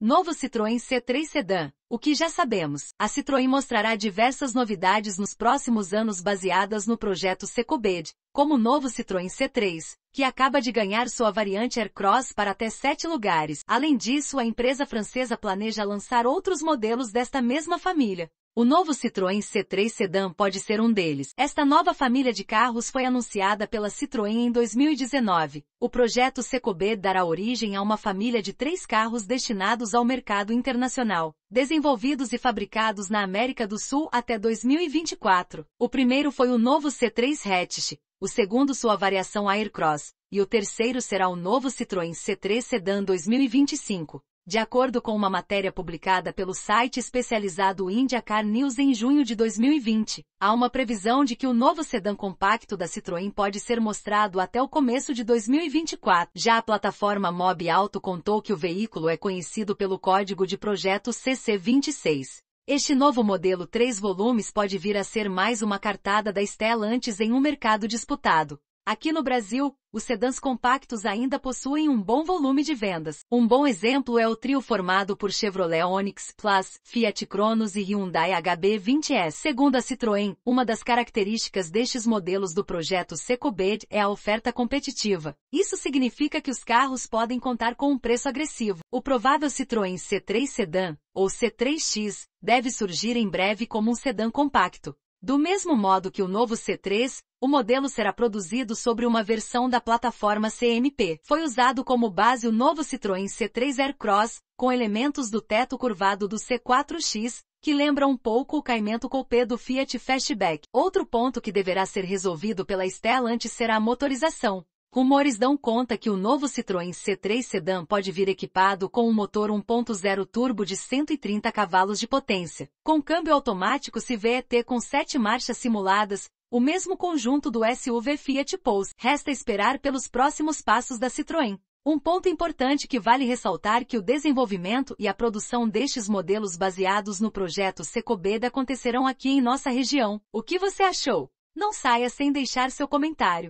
Novo Citroën C3 Sedan. O que já sabemos, a Citroën mostrará diversas novidades nos próximos anos baseadas no projeto Secobed, como o novo Citroën C3, que acaba de ganhar sua variante Aircross para até sete lugares. Além disso, a empresa francesa planeja lançar outros modelos desta mesma família, o novo Citroën C3 Sedan pode ser um deles. Esta nova família de carros foi anunciada pela Citroën em 2019. O projeto Secobe dará origem a uma família de três carros destinados ao mercado internacional, desenvolvidos e fabricados na América do Sul até 2024. O primeiro foi o novo C3 Hatch, o segundo sua variação Aircross, e o terceiro será o novo Citroën C3 Sedan 2025. De acordo com uma matéria publicada pelo site especializado India Car News em junho de 2020, há uma previsão de que o novo sedã compacto da Citroën pode ser mostrado até o começo de 2024. Já a plataforma Mob Auto contou que o veículo é conhecido pelo código de projeto CC26. Este novo modelo 3 volumes pode vir a ser mais uma cartada da Stellantis em um mercado disputado, Aqui no Brasil, os sedãs compactos ainda possuem um bom volume de vendas. Um bom exemplo é o trio formado por Chevrolet Onix Plus, Fiat Cronos e Hyundai HB20S. Segundo a Citroën, uma das características destes modelos do projeto Secobed é a oferta competitiva. Isso significa que os carros podem contar com um preço agressivo. O provável Citroën C3 Sedan, ou C3X, deve surgir em breve como um sedã compacto. Do mesmo modo que o novo C3, o modelo será produzido sobre uma versão da plataforma CMP. Foi usado como base o novo Citroën C3 Aircross, com elementos do teto curvado do C4X, que lembra um pouco o caimento coupé do Fiat Fastback. Outro ponto que deverá ser resolvido pela Stellante será a motorização. Rumores dão conta que o novo Citroën C3 Sedan pode vir equipado com um motor 1.0 turbo de 130 cavalos de potência, com câmbio automático CVET com sete marchas simuladas, o mesmo conjunto do SUV Fiat Pulse. Resta esperar pelos próximos passos da Citroën. Um ponto importante que vale ressaltar que o desenvolvimento e a produção destes modelos baseados no projeto Secobeda acontecerão aqui em nossa região. O que você achou? Não saia sem deixar seu comentário.